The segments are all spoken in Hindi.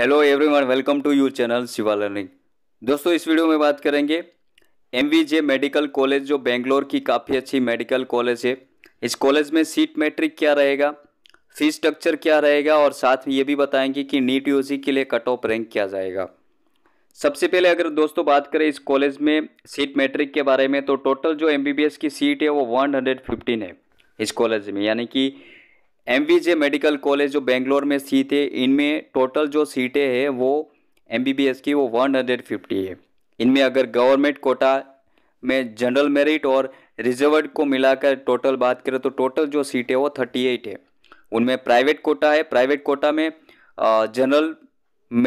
hello everyone welcome to your channel Shiva learning दोस्तों इस वीडियो में बात करेंगे एम मेडिकल कॉलेज जो बेंगलोर की काफ़ी अच्छी मेडिकल कॉलेज है इस कॉलेज में सीट मैट्रिक क्या रहेगा फीस स्ट्रक्चर क्या रहेगा और साथ में ये भी बताएंगे कि नीट यूसी के लिए कट ऑफ रैंक क्या जाएगा सबसे पहले अगर दोस्तों बात करें इस कॉलेज में सीट मैट्रिक के बारे में तो टोटल जो एम की सीट है वो वन है इस कॉलेज में यानी कि एम मेडिकल कॉलेज जो बेंगलोर में सीट है इनमें टोटल जो सीटें हैं वो एम की वो 150 है इनमें अगर गवर्नमेंट कोटा में जनरल मेरिट और रिजर्वड को मिलाकर टोटल बात करें तो टोटल जो सीटें वो 38 है उनमें प्राइवेट कोटा है प्राइवेट कोटा में जनरल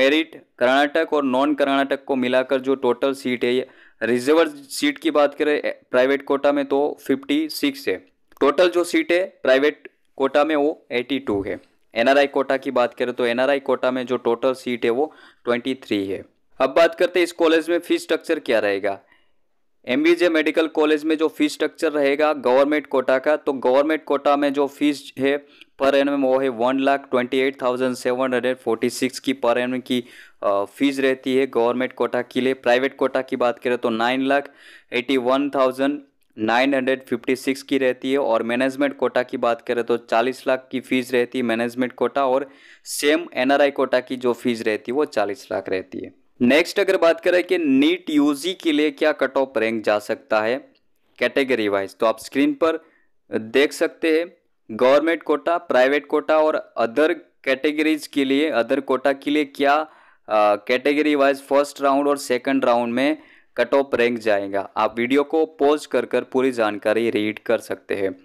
मेरिट कर्नाटक और नॉन कर्नाटक को मिलाकर जो टोटल सीट है रिजर्व सीट की बात करें प्राइवेट कोटा में तो सिक्स है टोटल जो सीट है प्राइवेट कोटा में वो 82 है एनआरआई कोटा की बात करें तो एनआरआई कोटा में जो टोटल सीट है वो 23 है अब बात करते हैं इस कॉलेज में फीस स्ट्रक्चर क्या रहेगा एम मेडिकल कॉलेज में जो फीस स्ट्रक्चर रहेगा गवर्नमेंट कोटा का तो गवर्नमेंट कोटा में जो फीस है पर एन वो है one lakh twenty eight thousand seven hundred forty six की पर एन की फीस रहती है गवर्नमेंट कोटा के लिए प्राइवेट कोटा की बात करें तो nine lakh eighty one thousand 956 की रहती है और मैनेजमेंट कोटा की बात करें तो 40 लाख की फीस रहती है मैनेजमेंट कोटा और सेम एनआरआई कोटा की जो फीस रहती है वो 40 लाख रहती है नेक्स्ट अगर बात करें कि नीट यूजी के लिए क्या कट ऑफ रैंक जा सकता है कैटेगरी वाइज तो आप स्क्रीन पर देख सकते हैं गवर्नमेंट कोटा प्राइवेट कोटा और अदर कैटेगरीज के लिए अदर कोटा के लिए क्या कैटेगरी वाइज फर्स्ट राउंड और सेकेंड राउंड में कट ऑफ रैंक जाएगा आप वीडियो को पॉज कर कर पूरी जानकारी रीड कर सकते हैं